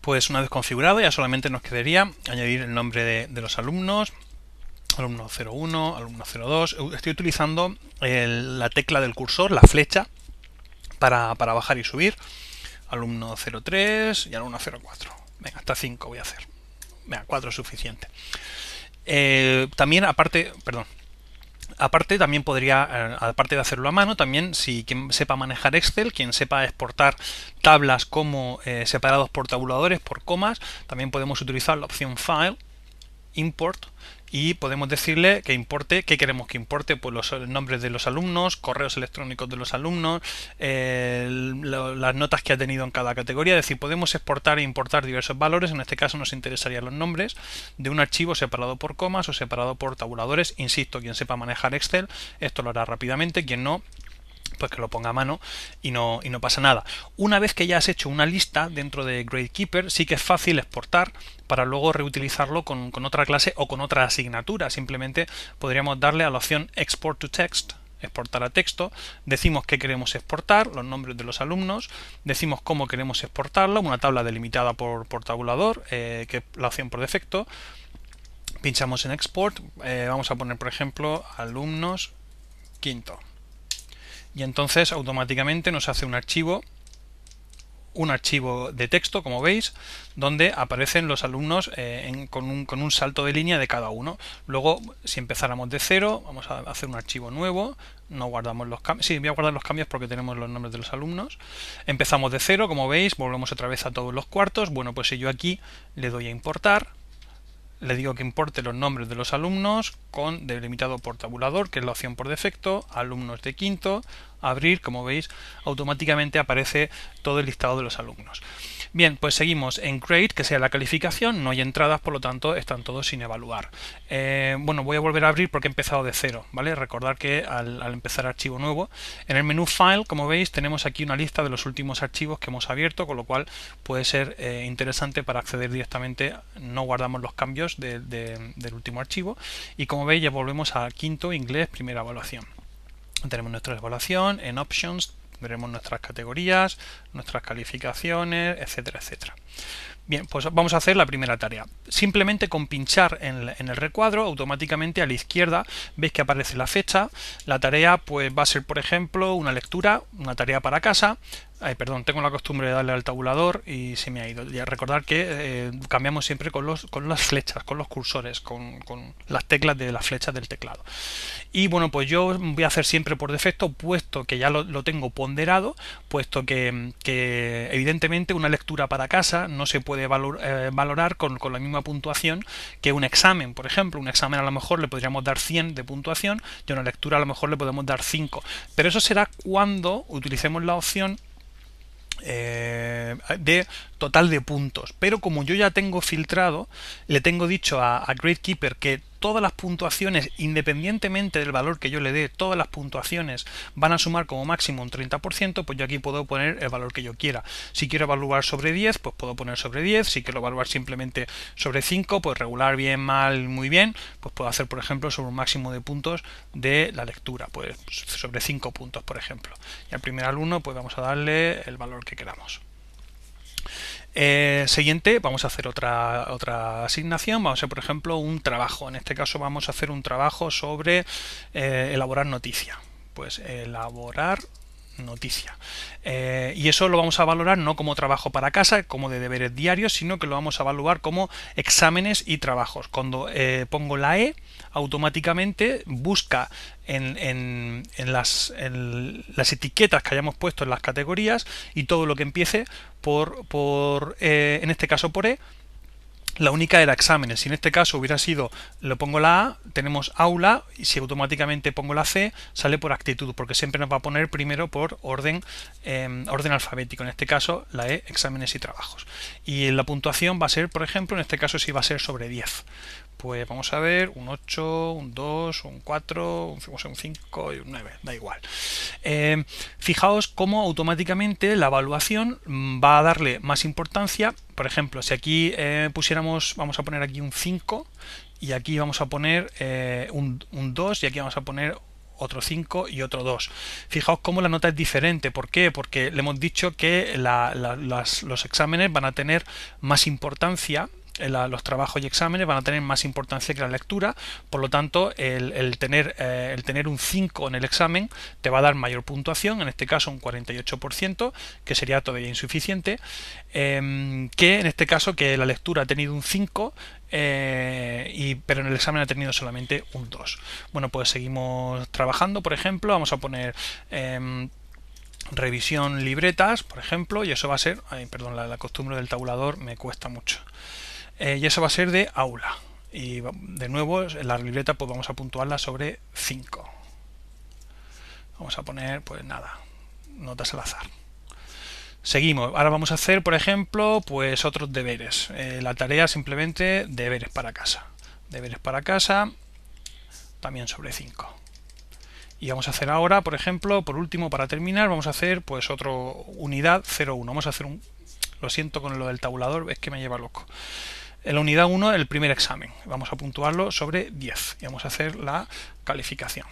Pues una vez configurado ya solamente nos quedaría añadir el nombre de, los alumnos, alumno 01, alumno 02. Estoy utilizando la tecla del cursor, la flecha, para, bajar y subir. Alumno 03 y alumno 04. Venga, hasta 5 voy a hacer. Venga, 4 es suficiente. Eh, también aparte, perdón, Aparte, también podría, eh, aparte de hacerlo a mano, también si quien sepa manejar Excel, quien sepa exportar tablas como eh, separados por tabuladores, por comas, también podemos utilizar la opción File, Import, y podemos decirle que importe, qué queremos que importe, pues los nombres de los alumnos, correos electrónicos de los alumnos, las notas que ha tenido en cada categoría, es decir, podemos exportar e importar diversos valores, en este caso nos interesarían los nombres de un archivo separado por comas o separado por tabuladores, insisto, quien sepa manejar Excel, esto lo hará rápidamente, quien no, pues que lo ponga a mano y no, y no pasa nada. Una vez que ya has hecho una lista dentro de Gradekeeper, sí que es fácil exportar para luego reutilizarlo con, otra clase o con otra asignatura. Simplemente podríamos darle a la opción Export to Text, exportar a texto, decimos qué queremos exportar, los nombres de los alumnos, decimos cómo queremos exportarlo, una tabla delimitada por, tabulador, eh, que es la opción por defecto, pinchamos en export, eh, vamos a poner por ejemplo alumnos quinto, y entonces automáticamente nos hace un archivo un archivo de texto, como veis, donde aparecen los alumnos eh, con, un, salto de línea de cada uno. Luego, si empezáramos de cero, vamos a hacer un archivo nuevo, no guardamos los cambios, sí, voy a guardar los cambios porque tenemos los nombres de los alumnos. Empezamos de cero, como veis, volvemos otra vez a todos los cuartos. Bueno, pues si yo aquí le doy a importar, le digo que importe los nombres de los alumnos con delimitado por tabulador, que es la opción por defecto, alumnos de quinto, abrir, como veis, automáticamente aparece todo el listado de los alumnos. Bien, pues seguimos en grade, que sea la calificación, no hay entradas, por lo tanto están todos sin evaluar. Eh, bueno, voy a volver a abrir porque he empezado de cero, ¿vale? Recordar que al, empezar archivo nuevo, en el menú File, como veis, tenemos aquí una lista de los últimos archivos que hemos abierto, con lo cual puede ser eh, interesante para acceder directamente, no guardamos los cambios del último archivo, y como veis ya volvemos a quinto, inglés, primera evaluación tenemos nuestra evaluación en options Veremos nuestras categorías, nuestras calificaciones, etcétera, etcétera. Bien, pues vamos a hacer la primera tarea. Simplemente con pinchar en, el recuadro, automáticamente a la izquierda veis que aparece la fecha. La tarea pues va a ser, por ejemplo, una lectura, una tarea para casa, perdón, tengo la costumbre de darle al tabulador y se me ha ido. Ya recordar que eh, cambiamos siempre con, los, con las flechas, con los cursores, con, las teclas de las flechas del teclado. Y bueno, pues yo voy a hacer siempre por defecto, puesto que ya lo, tengo ponderado, puesto que, evidentemente una lectura para casa no se puede eh, valorar con, con, la misma puntuación que un examen, por ejemplo. Un examen a lo mejor le podríamos dar 100 de puntuación y una lectura a lo mejor le podemos dar 5. Pero eso será cuando utilicemos la opción eh, de total de puntos. Pero como yo ya tengo filtrado, le tengo dicho a, a Keeper que todas las puntuaciones, independientemente del valor que yo le dé, todas las puntuaciones van a sumar como máximo un 30%, pues yo aquí puedo poner el valor que yo quiera. Si quiero evaluar sobre 10, pues puedo poner sobre 10. Si quiero evaluar simplemente sobre 5, pues regular bien, mal, muy bien, pues puedo hacer, por ejemplo, sobre un máximo de puntos de la lectura, pues sobre 5 puntos, por ejemplo. Y al primer alumno, pues vamos a darle el valor que queramos. Eh, siguiente, vamos a hacer otra, otra asignación, vamos a hacer por ejemplo un trabajo, en este caso vamos a hacer un trabajo sobre eh, elaborar noticia. Pues elaborar noticia. Eh, y eso lo vamos a valorar no como trabajo para casa, como de deberes diarios, sino que lo vamos a evaluar como exámenes y trabajos. Cuando eh, pongo la E, automáticamente busca en, las, etiquetas que hayamos puesto en las categorías y todo lo que empiece por, por eh, en este caso por E, la única era exámenes. Si en este caso hubiera sido, lo pongo la A, tenemos aula, y si automáticamente pongo la C, sale por actitud, porque siempre nos va a poner primero por orden, em, orden alfabético. En este caso, la E, exámenes y trabajos. Y la puntuación va a ser, por ejemplo, en este caso sí va a ser sobre 10. Pues vamos a ver, un 8, un 2, un 4, un, 5 y un 9, da igual. Eh, fijaos cómo automáticamente la evaluación mm, va a darle más importancia. Por ejemplo, si aquí eh, pusiéramos, vamos a poner aquí un 5 y aquí vamos a poner eh, un, 2 y aquí vamos a poner otro 5 y otro 2. Fijaos cómo la nota es diferente. ¿Por qué? Porque le hemos dicho que los exámenes van a tener más importancia los trabajos y exámenes van a tener más importancia que la lectura, por lo tanto el, eh, tener, un 5 en el examen te va a dar mayor puntuación, en este caso un 48%, que sería todavía insuficiente, em, que en este caso que la lectura ha tenido un 5, eh, pero en el examen ha tenido solamente un 2. Bueno, pues seguimos trabajando, por ejemplo, vamos a poner em, revisión libretas, por ejemplo, y eso va a ser, perdón, la costumbre del tabulador me cuesta mucho. Eh, y eso va a ser de aula. Y de nuevo, en la libreta pues vamos a puntuarla sobre 5. Vamos a poner, pues nada, notas al azar. Seguimos. Ahora vamos a hacer, por ejemplo, pues otros deberes. Eh, la tarea simplemente deberes para casa. Deberes para casa, también sobre 5. Y vamos a hacer ahora, por ejemplo, por último, para terminar, vamos a hacer pues otro unidad 01. Vamos a hacer un... Lo siento con lo del tabulador, es que me lleva loco. En la unidad 1, el primer examen. Vamos a puntuarlo sobre 10 y vamos a hacer la calificación.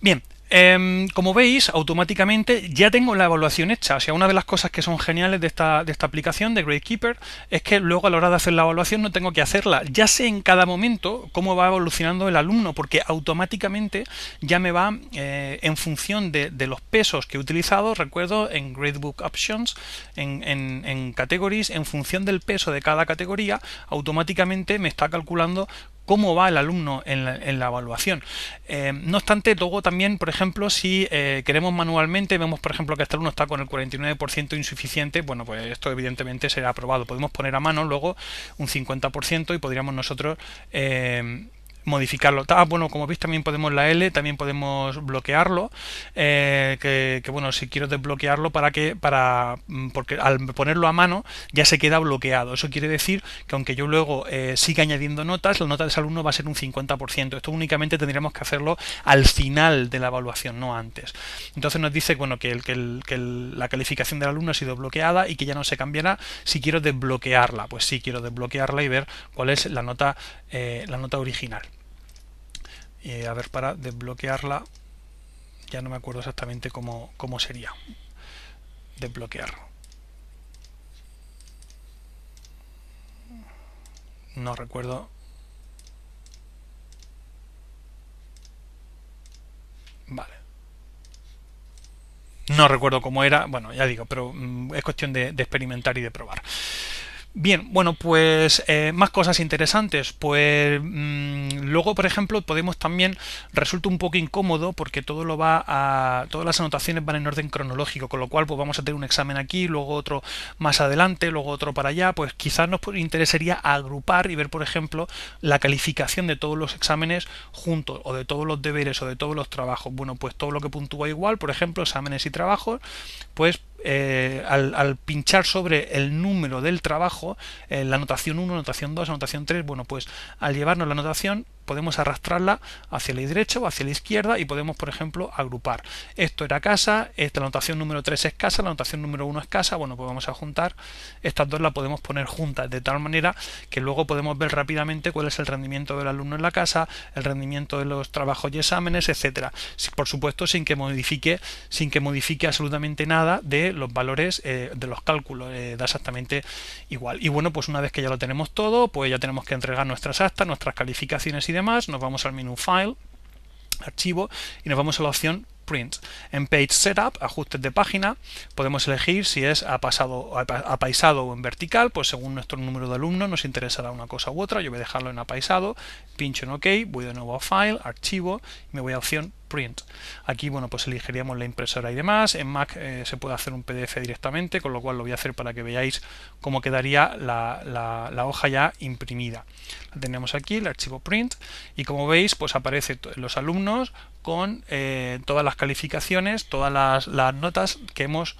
Bien, Em, como veis, automáticamente ya tengo la evaluación hecha. O sea, una de las cosas que son geniales de esta, aplicación, de Gradekeeper, es que luego a la hora de hacer la evaluación no tengo que hacerla. Ya sé en cada momento cómo va evolucionando el alumno, porque automáticamente ya me va eh, en función de, los pesos que he utilizado, recuerdo, en Gradebook Options, en, en, en Categories, en función del peso de cada categoría, automáticamente me está calculando cómo va el alumno en la, evaluación. Eh, no obstante, luego también, por ejemplo, si eh, queremos manualmente, vemos por ejemplo que este alumno está con el 49% insuficiente, bueno, pues esto evidentemente será aprobado. Podemos poner a mano luego un 50% y podríamos nosotros... Eh, modificarlo. Ah, bueno, como veis también podemos la L, también podemos bloquearlo, eh, que, bueno, si quiero desbloquearlo para que, para, mm, porque al ponerlo a mano ya se queda bloqueado. Eso quiere decir que aunque yo luego eh, siga añadiendo notas, la nota de ese alumno va a ser un 50%. Esto únicamente tendríamos que hacerlo al final de la evaluación, no antes. Entonces nos dice, bueno, que, el, la calificación del alumno ha sido bloqueada y que ya no se cambiará si quiero desbloquearla. Pues sí, quiero desbloquearla y ver cuál es la nota, eh, la nota original. Eh, a ver para desbloquearla ya no me acuerdo exactamente cómo, sería desbloquear no recuerdo vale no recuerdo cómo era, bueno, ya digo, pero mm, es cuestión de experimentar y de probar. Bien, bueno, pues eh, más cosas interesantes. Pues mm, luego, por ejemplo, podemos también resulta un poco incómodo porque todo lo va a todas las anotaciones van en orden cronológico, con lo cual pues vamos a tener un examen aquí, luego otro más adelante, luego otro para allá. Pues quizás nos interesaría agrupar y ver, por ejemplo, la calificación de todos los exámenes juntos o de todos los deberes o de todos los trabajos. Bueno, pues todo lo que puntúa igual, por ejemplo, exámenes y trabajos, pues eh, al, pinchar sobre el número del trabajo, eh, la anotación 1, anotación 2, anotación 3, bueno, pues al llevarnos la anotación podemos arrastrarla hacia la derecha o hacia la izquierda y podemos, por ejemplo, agrupar. Esto era casa, esta la notación número 3 es casa, la notación número 1 es casa, bueno, pues vamos a juntar, estas dos la podemos poner juntas, de tal manera que luego podemos ver rápidamente cuál es el rendimiento del alumno en la casa, el rendimiento de los trabajos y exámenes, etcétera. Por supuesto, sin que modifique, sin que modifique absolutamente nada de los valores eh, de los cálculos, eh, da exactamente igual. Y bueno, pues una vez que ya lo tenemos todo, pues ya tenemos que entregar nuestras actas, nuestras calificaciones y demás, nos vamos al menú File, Archivo, y nos vamos a la opción Print. En Page Setup, ajustes de página, podemos elegir si es o apaisado o en vertical, pues según nuestro número de alumnos nos interesará una cosa u otra. Yo voy a dejarlo en apaisado, pincho en OK, voy de nuevo a File, Archivo, y me voy a opción Aquí, bueno, pues elegiríamos la impresora y demás. En Mac eh, se puede hacer un PDF directamente, con lo cual lo voy a hacer para que veáis cómo quedaría la, hoja ya imprimida. La tenemos aquí, el archivo print, y como veis, pues aparece los alumnos con eh, todas las calificaciones, todas las, notas que hemos,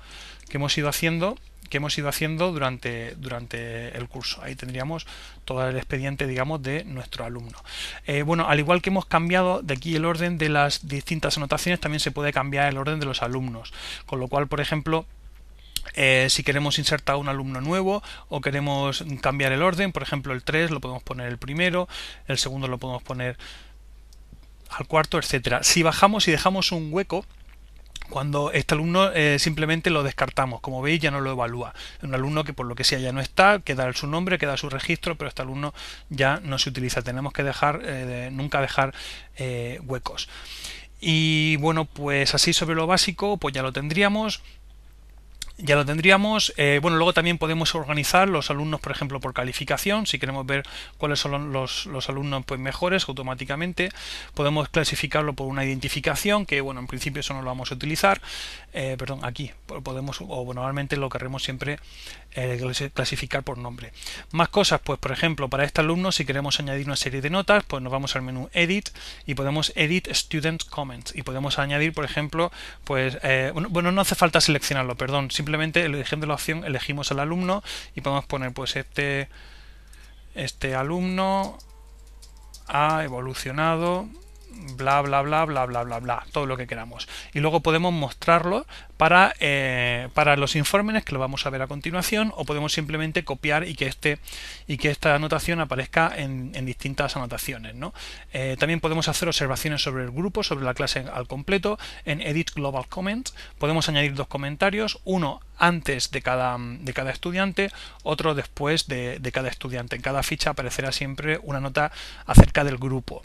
que hemos ido haciendo que hemos ido haciendo durante, durante el curso. Ahí tendríamos todo el expediente, digamos, de nuestro alumno. Eh, bueno, al igual que hemos cambiado de aquí el orden de las distintas anotaciones, también se puede cambiar el orden de los alumnos. Con lo cual, por ejemplo, eh, si queremos insertar un alumno nuevo o queremos cambiar el orden, por ejemplo el 3 lo podemos poner el primero, el segundo lo podemos poner al cuarto, etcétera. Si bajamos y dejamos un hueco, cuando este alumno eh, simplemente lo descartamos, como veis ya no lo evalúa. Un alumno que por lo que sea ya no está, queda su nombre, queda su registro, pero este alumno ya no se utiliza. Tenemos que dejar, eh, nunca dejar eh, huecos. Y bueno, pues así sobre lo básico, pues ya lo tendríamos ya lo tendríamos. Eh, bueno, luego también podemos organizar los alumnos, por ejemplo, por calificación. Si queremos ver cuáles son los, alumnos pues, mejores automáticamente, podemos clasificarlo por una identificación, que bueno, en principio eso no lo vamos a utilizar. Eh, perdón, aquí pues, podemos, o normalmente lo queremos siempre eh, clasificar por nombre. Más cosas, pues por ejemplo, para este alumno, si queremos añadir una serie de notas, pues nos vamos al menú Edit y podemos Edit Student Comments. Y podemos añadir, por ejemplo, pues, bueno, no hace falta seleccionarlo, perdón, simplemente eligiendo la opción elegimos al alumno y podemos poner pues este, este alumno ha evolucionado bla, bla, bla, bla, bla, bla, bla, todo lo que queramos. Y luego podemos mostrarlo eh, para, los informes que lo vamos a ver a continuación o podemos simplemente copiar y que, este, y que esta anotación aparezca en, distintas anotaciones. Eh, también podemos hacer observaciones sobre el grupo, sobre la clase al completo. En Edit Global Comments podemos añadir dos comentarios, uno antes de cada, estudiante, otro después de cada estudiante. En cada ficha aparecerá siempre una nota acerca del grupo.